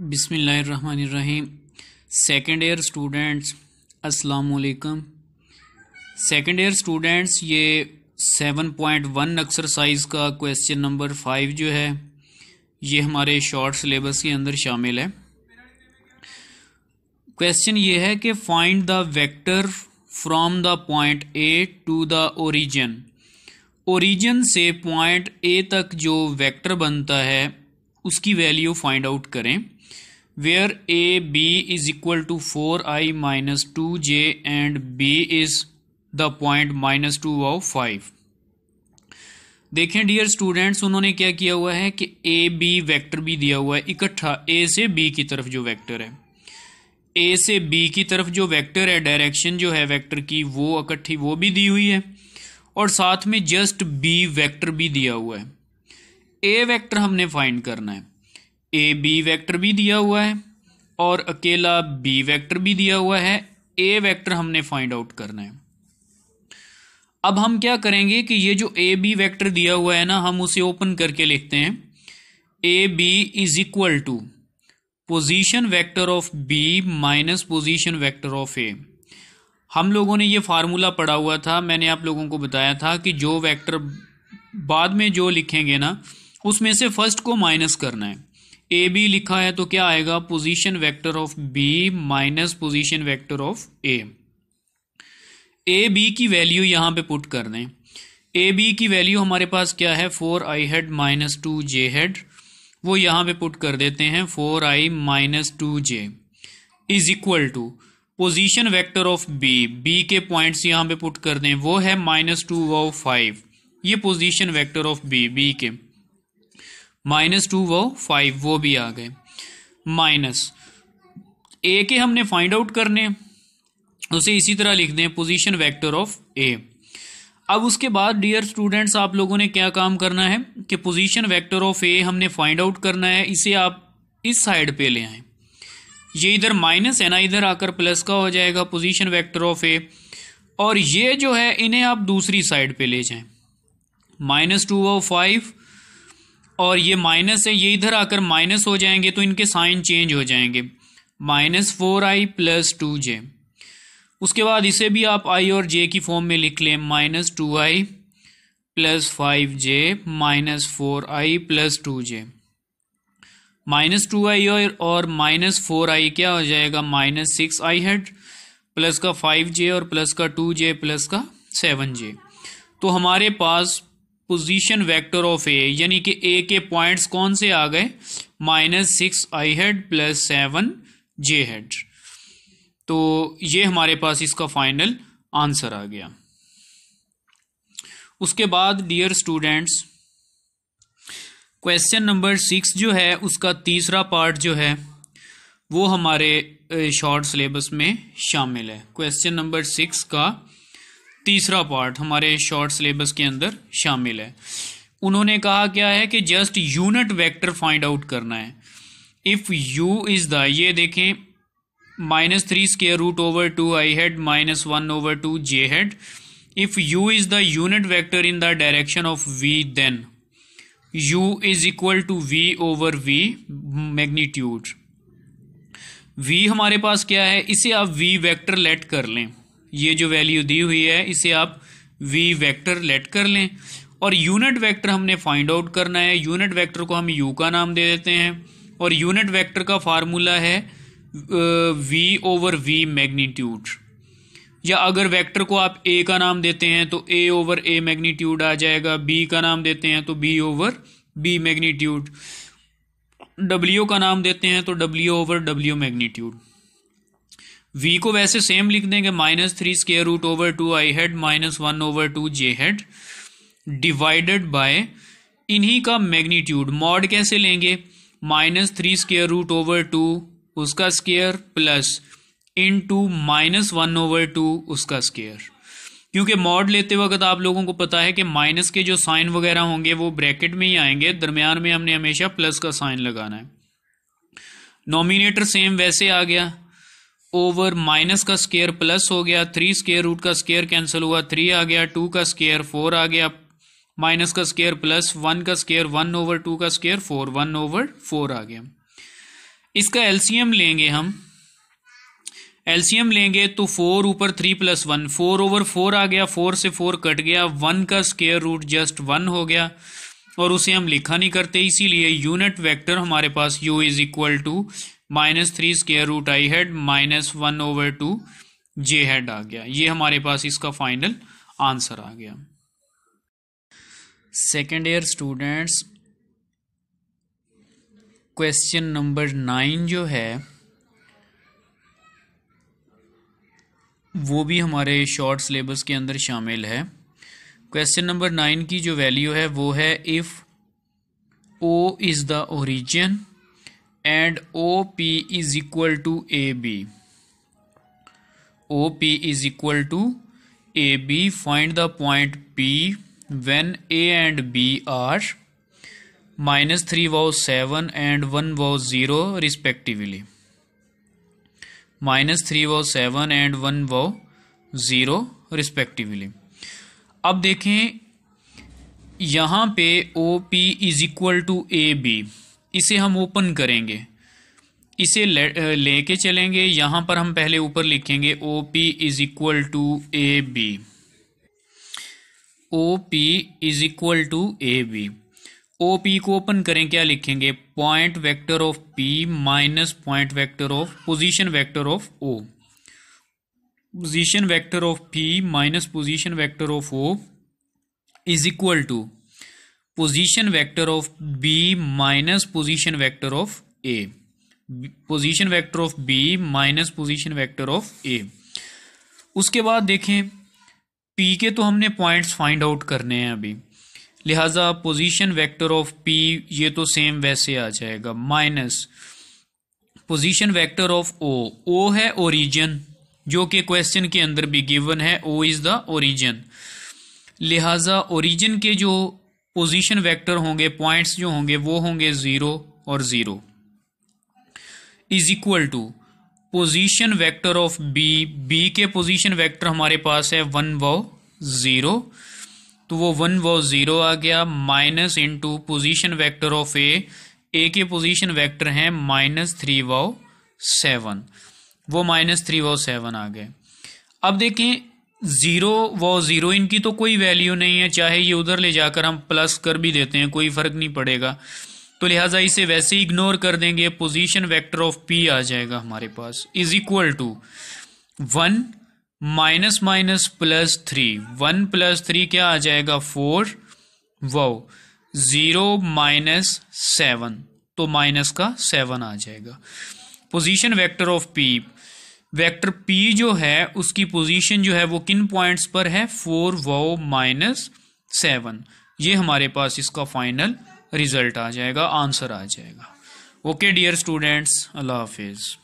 बिसमीम second year students असलकम second year students ये सेवन पॉइंट वन एक्सरसाइज का क्वेश्चन नंबर फाइव जो है ये हमारे शॉर्ट सिलेबस के अंदर शामिल है क्वेश्चन ये है कि find the vector from the point A to the origin origin से पॉइंट ए तक जो वेक्टर बनता है उसकी वैल्यू फाइंड आउट करें A B is equal to four i minus two j and B is the point minus two of five देखें dear students उन्होंने क्या किया हुआ है कि ए बी वैक्टर भी दिया हुआ है इकट्ठा ए से बी की तरफ जो वैक्टर है ए से बी की तरफ जो वैक्टर है डायरेक्शन जो है वैक्टर की वो इकट्ठी वो भी दी हुई है और साथ में जस्ट बी वैक्टर भी दिया हुआ है ए वैक्टर हमने फाइंड करना है ए बी वैक्टर भी दिया हुआ है और अकेला बी वैक्टर भी दिया हुआ है ए वैक्टर हमने फाइंड आउट करना है अब हम क्या करेंगे कि ये जो ए बी वैक्टर दिया हुआ है ना हम उसे ओपन करके लिखते हैं A B is equal to position vector of B minus position vector of A हम लोगों ने ये फार्मूला पढ़ा हुआ था मैंने आप लोगों को बताया था कि जो वैक्टर बाद में जो लिखेंगे ना उसमें से फर्स्ट को माइनस करना है ए बी लिखा है तो क्या आएगा position vector of B minus position vector of A A B की वैल्यू यहाँ पे पुट कर दें ए बी की वैल्यू हमारे पास क्या है four i head minus two J hat वो यहां पे पुट कर देते हैं four i minus two j is equal to position vector of B B के पॉइंट्स यहाँ पे पुट कर दें वो है माइनस टू ऑफ फाइव ये position vector of B B के माइनस टू वो फाइव वो भी आ गए माइनस ए के हमने फाइंड आउट करने उसे इसी तरह लिख दें पोजीशन वेक्टर ऑफ ए अब उसके बाद डियर स्टूडेंट्स आप लोगों ने क्या काम करना है कि पोजीशन वेक्टर ऑफ ए हमने फाइंड आउट करना है इसे आप इस साइड पे ले आए ये इधर माइनस है ना इधर आकर प्लस का हो जाएगा पोजीशन वेक्टर ऑफ ए और ये जो है इन्हें आप दूसरी साइड पे ले जाएं माइनस टू ऑफ फाइव और ये माइनस है ये इधर आकर माइनस हो जाएंगे तो इनके साइन चेंज हो जाएंगे minus four i plus two j उसके बाद इसे भी आप आई और जे की फॉर्म में लिख लें minus two i plus five j minus four i plus two j minus two i और माइनस फोर आई क्या हो जाएगा minus six i hat plus का फाइव जे और प्लस का टू जे प्लस का सेवन जे तो हमारे पास पोजीशन वेक्टर ऑफ ए यानी कि ए के पॉइंट्स कौन से आ गए minus six i hat plus seven j hat तो ये हमारे पास इसका फाइनल आंसर आ गया उसके बाद dear students question number six जो है उसका तीसरा पार्ट जो है वो हमारे शॉर्ट सिलेबस में शामिल है क्वेश्चन नंबर सिक्स का तीसरा पार्ट हमारे शॉर्ट सिलेबस के अंदर शामिल है उन्होंने कहा क्या है कि just unit vector find out करना है इफ़ यू इज़ द ये देखें minus three square root over two I head minus one over two J hat if u is the unit vector in the direction of v then u is equal to v over v magnitude v हमारे पास क्या है इसे आप V vector late कर लें ये जो वैल्यू दी हुई है इसे आप वी वेक्टर लेट कर लें और यूनिट वेक्टर हमने फाइंड आउट करना है यूनिट वेक्टर को हम यू का नाम दे देते हैं और यूनिट वेक्टर का फार्मूला है वी ओवर वी मैग्नीट्यूड या अगर वेक्टर को आप ए का नाम देते हैं तो ए ओवर ए मैग्नीट्यूड आ जाएगा बी का नाम देते हैं तो B over B magnitude W का नाम देते हैं तो W over W magnitude v को वैसे सेम लिख देंगे minus three square root over two I head minus one over two J head divided by इन्हीं का मैग्नीट्यूड मॉड कैसे लेंगे minus three square root over two उसका स्केयर प्लस इन two minus one over two उसका square क्योंकि mod लेते वक्त आप लोगों को पता है कि माइनस के जो साइन वगैरह होंगे वो ब्रैकेट में ही आएंगे दरमियान में हमने हमेशा प्लस का साइन लगाना है नॉमिनेटर सेम वैसे आ गया ओवर माइनस का स्केयर प्लस हो गया थ्री स्केयर रूट का स्केयर कैंसिल हुआ थ्री आ गया टू का स्केयर फोर आ गया माइनस का स्केयर प्लस वन का स्केयर वन ओवर टू का square four one over four आ गया इसका एलसीएम लेंगे हम एलसीएम लेंगे तो फोर ऊपर three plus one four over four आ गया फोर से फोर कट गया वन का स्केयर रूट जस्ट वन हो गया और उसे हम लिखा नहीं करते इसीलिए यूनिट वेक्टर हमारे पास u is equal to minus three square root i head minus one over two J hat आ गया ये हमारे पास इसका फाइनल आंसर आ गया second year students question number nine जो है वो भी हमारे शॉर्ट सिलेबस के अंदर शामिल है क्वेश्चन नंबर नाइन की जो वैल्यू है वो है if O is the origin and O P is equal to A B O P is equal to A B find the point P when A and B are minus three वो seven and one वो zero respectively minus three वो seven and one वो zero respectively अब देखें यहां पे O P is equal to A B इसे हम ओपन करेंगे इसे ले, लेके चलेंगे यहाँ पर हम पहले ऊपर लिखेंगे O P is equal to A B O P is equal to A B O P को ओपन करें क्या लिखेंगे point vector of P minus point vector of position vector of O position vector of P minus position vector of O is equal to position vector of B minus position vector of A position vector of B minus position vector of A उसके बाद देखें P के तो हमने points find out करने हैं अभी लिहाजा पोजीशन वेक्टर ऑफ पी ये तो सेम वैसे आ जाएगा minus position vector of O O है ओरिजिन जो कि क्वेश्चन के अंदर भी गिवन है ओ इज़ द ओरिजिन लिहाजा ओरिजिन के जो पोजीशन वेक्टर होंगे पॉइंट्स जो होंगे वो होंगे ज़ीरो और zero is equal to position vector of B B के पोजीशन वेक्टर हमारे पास है वन वो ज़ीरो तो वो वन वो ज़ीरो आ गया minus into position vector of A A के पोजीशन वेक्टर हैं माइनस थ्री वो सेवन वो माइनस थ्री वो सेवन आ गए अब देखें ज़ीरो वो ज़ीरो इनकी तो कोई वैल्यू नहीं है चाहे ये उधर ले जाकर हम प्लस कर भी देते हैं कोई फ़र्क नहीं पड़ेगा तो लिहाजा इसे वैसे ही इग्नोर कर देंगे पोजीशन वेक्टर ऑफ पी आ जाएगा हमारे पास is equal to one minus minus plus three one plus three क्या आ जाएगा फोर वो ज़ीरो माइनस सेवन तो माइनस का सेवन आ जाएगा position vector of P vector P जो है उसकी पोजीशन जो है वो किन पॉइंट्स पर है फोर वो माइनस सेवन ये हमारे पास इसका फाइनल रिजल्ट आ जाएगा आंसर आ जाएगा ओके डियर स्टूडेंट्स अल्लाह हाफिज़